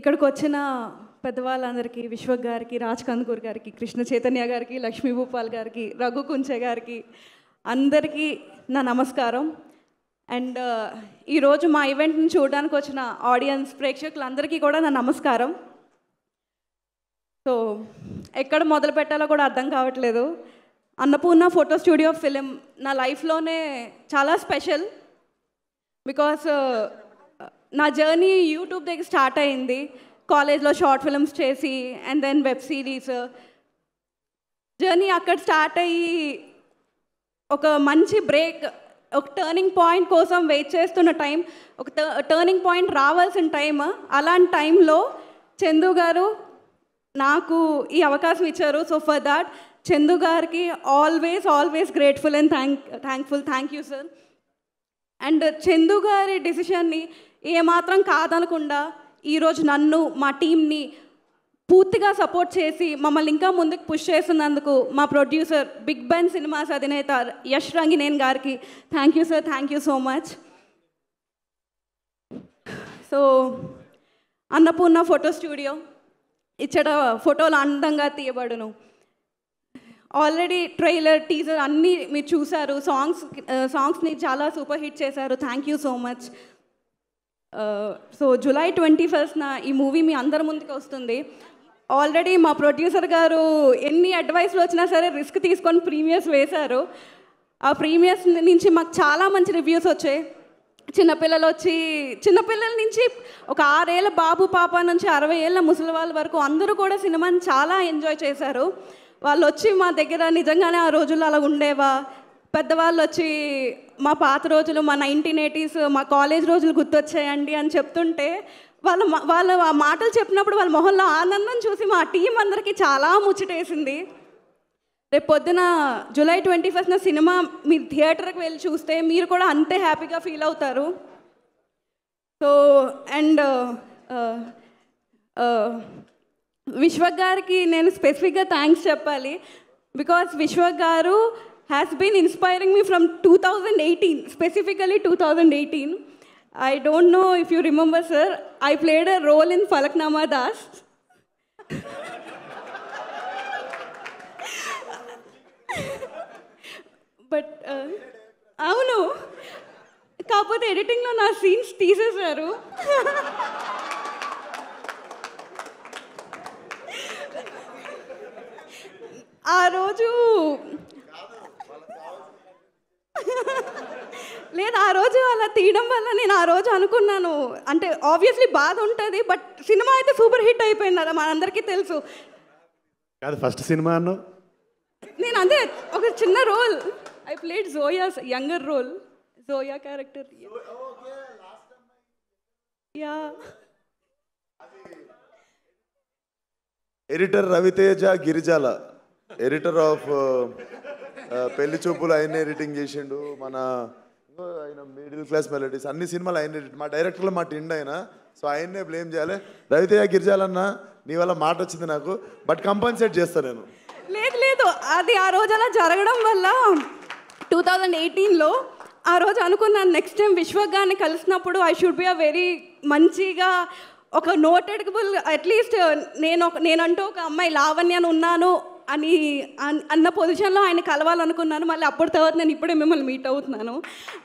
ఇక్కడికి వచ్చిన పెద్దవాళ్ళందరికీ విశ్వక్ గారికి రాజ్ కందుకూర్ గారికి కృష్ణ చైతన్య గారికి లక్ష్మీ భూపాల్ గారికి రఘు కుంచె గారికి అందరికీ నా నమస్కారం అండ్ ఈరోజు మా ఈవెంట్ని చూడడానికి వచ్చిన ఆడియన్స్ ప్రేక్షకులందరికీ కూడా నా నమస్కారం సో ఎక్కడ మొదలు పెట్టాలో కూడా అర్థం కావట్లేదు అన్నపూర్ణ ఫోటో స్టూడియో ఫిలిం నా లైఫ్లోనే చాలా స్పెషల్ బికాస్ నా జర్నీ యూట్యూబ్ దగ్గర స్టార్ట్ అయింది కాలేజ్లో షార్ట్ ఫిల్మ్స్ చేసి and then web series journey అక్కడ స్టార్ట్ అయ్యి ఒక మంచి బ్రేక్ ఒక టర్నింగ్ పాయింట్ కోసం వెయిట్ చేస్తున్న టైం ఒక టర్నింగ్ పాయింట్ రావాల్సిన టైం అలాంటి టైంలో చందు గారు నాకు ఈ అవకాశం ఇచ్చారు సో ఫర్ దాట్ చందు గారికి always always grateful and thank thankful thank you sir and Chandu గారి డెసిషన్ని ఏమాత్రం కాదనకుండా ఈరోజు నన్ను మా టీంని పూర్తిగా సపోర్ట్ చేసి మమ్మల్ని ఇంకా ముందుకు పుష్ చేస్తున్నందుకు మా ప్రొడ్యూసర్ బిగ్ బెన్ సినిమాస్ అధినేత యష్ రంగినేన్ గారికి thank you sir thank you so much so Annapurna photo studio ఇచ్చట ఫోటోలు అందంగా తీయబడును ఆల్రెడీ ట్రైలర్ టీజర్ అన్నీ మీరు చూశారు సాంగ్స్ సాంగ్స్ని చాలా సూపర్ హిట్ చేశారు thank you so much so July twenty ఫస్ట్న ఈ మూవీ మీ అందరి ముందుకు వస్తుంది ఆల్రెడీ మా ప్రొడ్యూసర్ గారు ఎన్ని అడ్వైస్లు వచ్చినా సరే రిస్క్ తీసుకొని ప్రీమియర్స్ వేశారు ఆ ప్రీమియర్స్ నుంచి మాకు చాలా మంచి రివ్యూస్ వచ్చాయి చిన్నపిల్లలు వచ్చి చిన్నపిల్లల నుంచి ఒక ఆరేళ్ళ బాబు పాప నుంచి అరవై ఏళ్ళ ముసలి వాళ్ళ వరకు అందరూ కూడా సినిమాని చాలా ఎంజాయ్ చేశారు వాళ్ళు వచ్చి మా దగ్గర నిజంగానే ఆ రోజుల్లో అలా ఉండేవా పెద్దవాళ్ళు వచ్చి మా పాత రోజులు మా నైన్టీన్ ఎయిటీస్ మా కాలేజ్ రోజులు గుర్తొచ్చాయండి అని చెప్తుంటే వాళ్ళ వాళ్ళ ఆ మాటలు చెప్పినప్పుడు వాళ్ళ మొహంలో ఆనందం చూసి మా టీం అందరికీ చాలా ముచ్చటేసింది రేపు పొద్దున జూలై ట్వంటీ ఫస్ట్న సినిమా మీ థియేటర్కి వెళ్ళి చూస్తే మీరు కూడా అంతే హ్యాపీగా ఫీల్ అవుతారు సో అండ్ విశ్వక్ గారికి నేను స్పెసిఫిక్గా థ్యాంక్స్ చెప్పాలి బికాస్ విశ్వక్ గారు has been inspiring me from 2018, specifically 2018. I don't know if you remember, sir, I played a role in Falaknama Das. But uh, అవును కాకపోతే ఎడిటింగ్లో నా సీన్స్ తీసేశారు ఆ రోజు లేదు ఆ రోజు అలా తీయడం వల్ల నేను ఆ రోజు అనుకున్నాను అంటే ఆబ్వియస్లీ బాధ ఉంటుంది బట్ సినిమా అయితే సూపర్ హిట్ అయిపోయింది కదా మనందరికీ తెలుసు కాదు ఫస్ట్ సినిమా నేను అదే ఒక చిన్న role I played Zoya younger role Zoya character yeah editor Raviteja Girijala editor of Pelli Choopulu ఆయన ఎడిటింగ్ చేసిండు మన ఆయన మిడిల్ క్లాస్ మెలడీస్ అన్ని సినిమాలు ఆయన ఎడిట్ మా డైరెక్టర్లు మా టిండ్ ఆయన సో ఆయన్నే బ్లేమ్ చేయాలి రవితయ్య గిరిజాలన్న నీ వల్ల మాట వచ్చింది నాకు బట్ కంపన్సేట్ చేస్తాను నేను లేదు లేదు అది ఆ రోజు అలా జరగడం వల్ల టూ థౌజండ్ ఎయిటీన్లో ఆ రోజు అనుకున్నాను నెక్స్ట్ టైం విశ్వగాన్ని కలిసినప్పుడు I should be a very మంచిగా ఒక నోటెడ్బుల్ అట్లీస్ట్ నేను నేనంటూ ఒక అమ్మాయి లావణ్యను ఉన్నాను అని అన్న పొజిషన్లో ఆయన కలవాలనుకున్నాను మళ్ళీ అప్పటి తర్వాత నేను ఇప్పుడే మిమ్మల్ని మీట్ అవుతున్నాను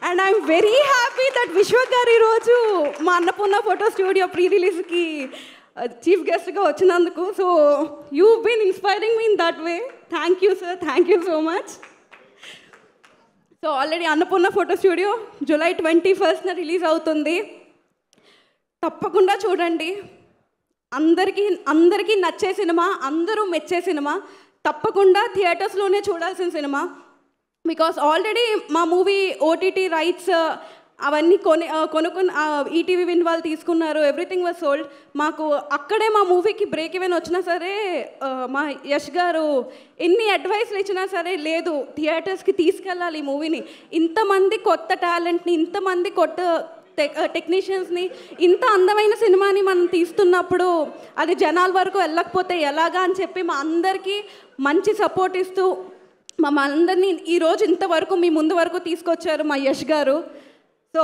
and I'm very happy that Vishwa గారు ఈరోజు మా అన్నపూర్ణ ఫోటో స్టూడియో ప్రీ రిలీజ్కి చీఫ్ గెస్ట్గా వచ్చినందుకు so you been inspiring me in that way thank you sir thank you so much so already Annapurna photo studio July twenty ఫస్ట్న release అవుతుంది తప్పకుండా చూడండి అందరికీ అందరికీ నచ్చే సినిమా అందరూ మెచ్చే సినిమా తప్పకుండా థియేటర్స్లోనే చూడాల్సిన సినిమా బికాస్ ఆల్రెడీ మా మూవీ ఓటీటీ రైట్స్ uh, అవన్నీ కొని uh, కొనుక్కున్న ఈటీవీ e విన్ వాళ్ళు తీసుకున్నారు ఎవ్రీథింగ్ వాజ్ సోల్డ్ మాకు అక్కడే మా మూవీకి బ్రేక్ ఈవెన్ వచ్చినా సరే uh, మా యష్ గారు ఎన్ని అడ్వైస్లు ఇచ్చినా సరే లేదు థియేటర్స్కి తీసుకెళ్ళాలి ఈ మూవీని ఇంతమంది కొత్త టాలెంట్ని ఇంతమంది కొత్త టెక్నీషియన్స్ని ఇంత అందమైన సినిమాని మనం తీస్తున్నప్పుడు అది జనాల వరకు వెళ్ళకపోతే ఎలాగా అని చెప్పి మా అందరికీ మంచి సపోర్ట్ ఇస్తూ మమ్మల్ని అందరినీ ఈరోజు ఇంతవరకు మీ ముందు వరకు తీసుకొచ్చారు మా యష్ గారు సో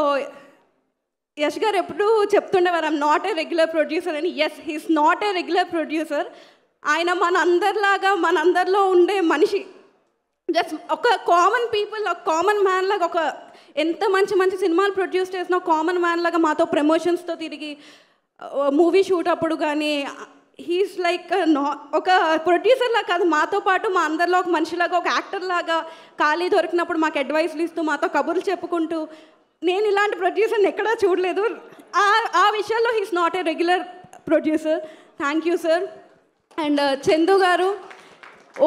యష్ గారు ఎప్పుడు చెప్తుండేవారు I'm not a regular producer అని yes he's not a regular producer ఆయన మన అందరిలాగా మన అందరిలో ఉండే మనిషి జస్ట్ ఒక కామన్ పీపుల్ ఒక కామన్ మ్యాన్ లాగా ఒక ఎంత మంచి మంచి సినిమాలు ప్రొడ్యూస్ చేసిన కామన్ మ్యాన్ లాగా మాతో ప్రమోషన్స్తో తిరిగి మూవీ షూట్ అప్పుడు కానీ హీస్ లైక్ నా ఒక ప్రొడ్యూసర్లా కాదు మాతో పాటు మా అందరిలో ఒక మనిషిలాగా ఒక యాక్టర్ లాగా ఖాళీ దొరికినప్పుడు మాకు అడ్వైస్లు ఇస్తూ మాతో కబుర్లు చెప్పుకుంటూ నేను ఇలాంటి ప్రొడ్యూసర్ని ఎక్కడా చూడలేదు ఆ ఆ విషయాల్లో he's not a regular producer thank you sir and Chandu గారు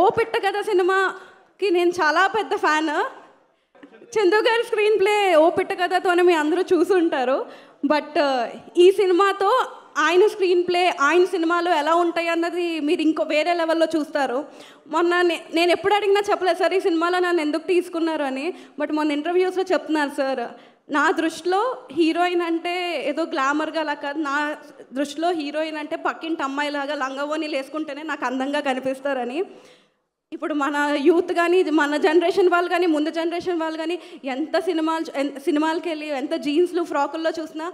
ఓ పెట్ట కథ సినిమాకి నేను చాలా పెద్ద ఫ్యాన్ చందు గారు స్క్రీన్ ప్లే ఓ పెట్ట కథతోనే మీ అందరూ చూసుంటారు బట్ uh, ఈ సినిమాతో ఆయన స్క్రీన్ ప్లే ఆయన సినిమాలు ఎలా ఉంటాయి అన్నది మీరు ఇంకో వేరే లెవెల్లో చూస్తారు మొన్న నేను ఎప్పుడు అడిగినా చెప్పలేదు సార్ ఈ సినిమాలో నన్ను ఎందుకు తీసుకున్నారు అని బట్ మొన్న ఇంటర్వ్యూస్లో చెప్తున్నారు సార్ నా దృష్టిలో హీరోయిన్ అంటే ఏదో గ్లామర్గా అలా కాదు నా దృష్టిలో హీరోయిన్ అంటే పక్కింటి అమ్మాయిలాగా లంగవోని లేసుకుంటేనే నాకు అందంగా కనిపిస్తారని ఇప్పుడు మన యూత్ కానీ మన జనరేషన్ వాళ్ళు కానీ ముందు జనరేషన్ వాళ్ళు కానీ ఎంత సినిమాలు సినిమాలకి వెళ్ళి ఎంత జీన్స్లు ఫ్రాకుల్లో చూసినా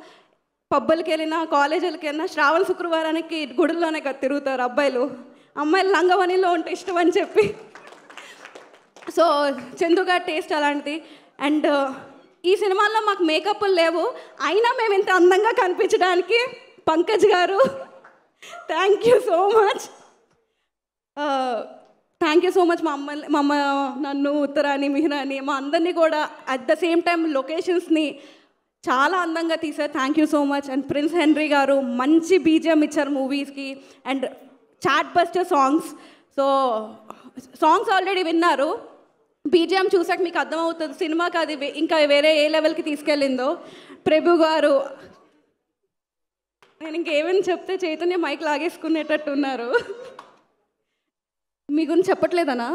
పబ్బులకి వెళ్ళినా కాలేజీలకి వెళ్ళినా శ్రావణ శుక్రవారానికి కదా తిరుగుతారు అబ్బాయిలు అమ్మాయిలు లంగవనిలో ఉంటే ఇష్టం అని చెప్పి సో చందుగా టేస్ట్ అలాంటిది అండ్ ఈ సినిమాల్లో మాకు మేకప్లు లేవు అయినా మేము ఇంత అందంగా కనిపించడానికి పంకజ్ గారు thank you so much thank you so much మా అమ్మ మా నన్ను ఉత్తరాని మిహ్రాని మా అందరినీ కూడా అట్ ద సేమ్ టైం లొకేషన్స్ని చాలా అందంగా తీశారు thank you so much and Prince Henry గారు మంచి బీజిఎం ఇచ్చారు మూవీస్కి and chartbuster songs so songs already విన్నారు బీజిఎం చూసాక మీకు అర్థమవుతుంది సినిమాకి అది ఇంకా వేరే ఏ లెవెల్కి తీసుకెళ్ళిందో ప్రభు గారు నేను ఇంకేమని చెప్తే చైతన్య మైక్ లాగేసుకునేటట్టు ఉన్నారు మీ గురించి చెప్పట్లేదనా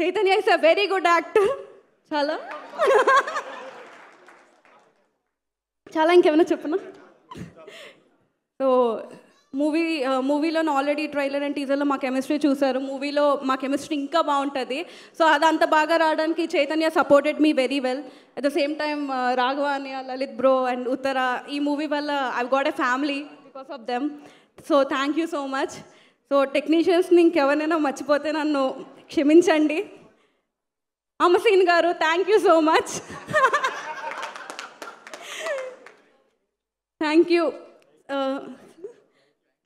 Chaitanya is a very good actor చాలా చాలా ఇంకేమైనా చెప్పనా సో మూవీ మూవీలోనే ఆల్రెడీ ట్రైలర్ అండ్ టీజర్లో మా కెమిస్ట్రీ చూసారు మూవీలో మా కెమిస్ట్రీ ఇంకా బాగుంటుంది సో అది అంత బాగా రావడానికి Chaitanya supported me very well at the same time Raghava Lalith bro and Uttara ఈ మూవీ వల్ల I got a family because of them so thank you so much so టెక్నీషియన్స్ని ఇంకెవరైనా మర్చిపోతే నన్ను క్షమించండి అమసీన్ గారు thank you so much thank you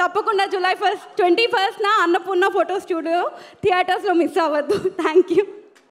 తప్పకుండా జూలై ఫస్ట్ ట్వంటీ ఫస్ట్ నా అన్నపూర్ణ ఫోటో స్టూడియో థియేటర్స్లో మిస్ అవ్వద్దు థ్యాంక్ యూ